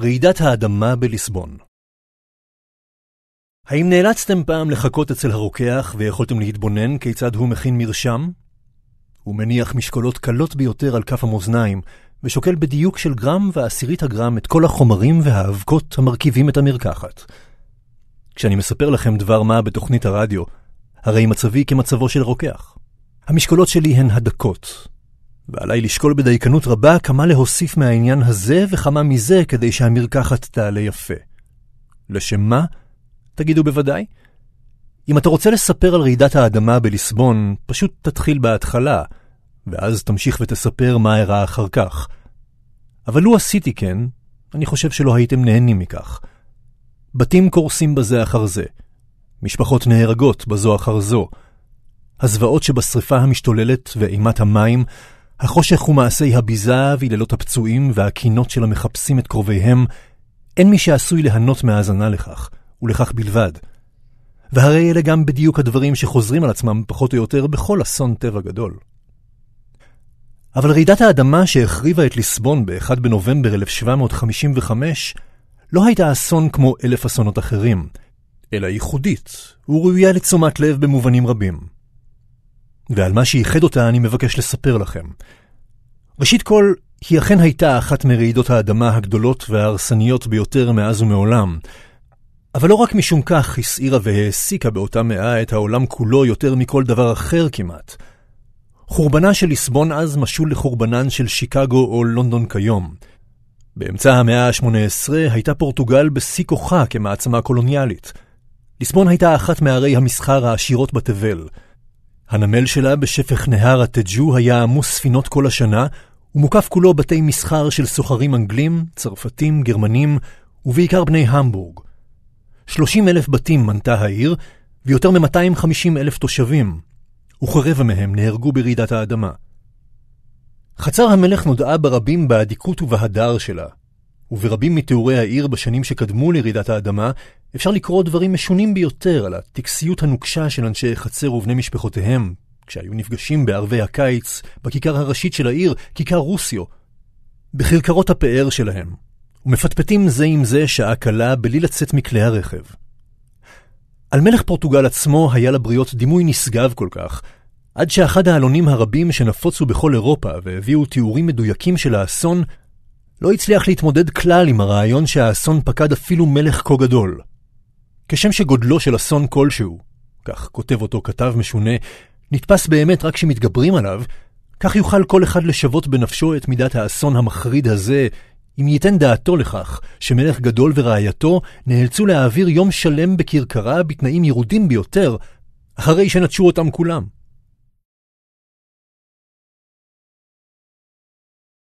רעידת האדמה בליסבון האם נאלצתם פעם לחכות אצל הרוקח ויכולתם להתבונן כיצד הוא מכין מרשם? הוא מניח משקולות קלות ביותר על כף המאזניים, ושוקל בדיוק של גרם ועשירית הגרם את כל החומרים והאבקות המרכיבים את המרקחת. כשאני מספר לכם דבר מה בתוכנית הרדיו, הרי מצבי כמצבו של רוקח. המשקולות שלי הן הדקות, ועליי לשקול בדייקנות רבה כמה להוסיף מהעניין הזה וכמה מזה כדי שהמרקחת תעלה יפה. לשם מה? תגידו בוודאי. אם אתה רוצה לספר על רעידת האדמה בליסבון, פשוט תתחיל בהתחלה, ואז תמשיך ותספר מה אירע אחר כך. אבל לו עשיתי כן, אני חושב שלא הייתם נהנים מכך. בתים קורסים בזה אחר זה. משפחות נהרגות בזו אחר זו. הזוועות שבשרפה המשתוללת ואימת המים החושך ומעשי הביזה ויללות הפצועים והקינות של המחפשים את קרוביהם, אין מי שעשוי ליהנות מהאזנה לכך, ולכך בלבד. והרי אלה גם בדיוק הדברים שחוזרים על עצמם פחות או יותר בכל אסון טבע גדול. אבל רעידת האדמה שהחריבה את ליסבון ב-1 בנובמבר 1755 לא הייתה אסון כמו אלף אסונות אחרים, אלא ייחודית, וראויה לתשומת לב במובנים רבים. ועל מה שייחד אותה אני מבקש לספר לכם. ראשית כל, היא אכן הייתה אחת מרעידות האדמה הגדולות וההרסניות ביותר מאז ומעולם. אבל לא רק משום כך הסעירה והעסיקה באותה מאה את העולם כולו יותר מכל דבר אחר כמעט. חורבנה של ליסבון אז משול לחורבנן של שיקגו או לונדון כיום. באמצע המאה ה-18 הייתה פורטוגל בשיא כוחה כמעצמה קולוניאלית. ליסבון הייתה אחת מערי המסחר העשירות בתבל. הנמל שלה בשפך נהר הטג'ו היה עמוס ספינות כל השנה, ומוקף כולו בתי מסחר של סוחרים אנגלים, צרפתים, גרמנים, ובעיקר בני המבורג. 30 אלף בתים מנתה העיר, ויותר מ-250 אלף תושבים, וכרבע מהם נהרגו ברעידת האדמה. חצר המלך נודעה ברבים באדיקות ובהדר שלה, וברבים מתיאורי העיר בשנים שקדמו לרעידת האדמה אפשר לקרוא דברים משונים ביותר על הטקסיות הנוקשה של אנשי חצר ובני משפחותיהם, כשהיו נפגשים בערבי הקיץ, בכיכר הראשית של העיר, כיכר רוסיו, בכרכרות הפאר שלהם, ומפטפטים זה עם זה שעה קלה בלי לצאת מכלי הרכב. על מלך פורטוגל עצמו היה לבריות דימוי נשגב כל כך, עד שאחד העלונים הרבים שנפוצו בכל אירופה והביאו תיאורים מדויקים של האסון, לא הצליח להתמודד כלל עם הרעיון שהאסון פקד אפילו מלך כה גדול. כשם שגודלו של אסון כלשהו, כך כותב אותו כתב משונה, נתפס באמת רק כשמתגברים עליו, כך יוכל כל אחד לשוות בנפשו את מידת האסון המחריד הזה, אם ייתן דעתו לכך שמלך גדול ורעייתו נאלצו להעביר יום שלם בכרכרה בתנאים ירודים ביותר, אחרי שנטשו אותם כולם.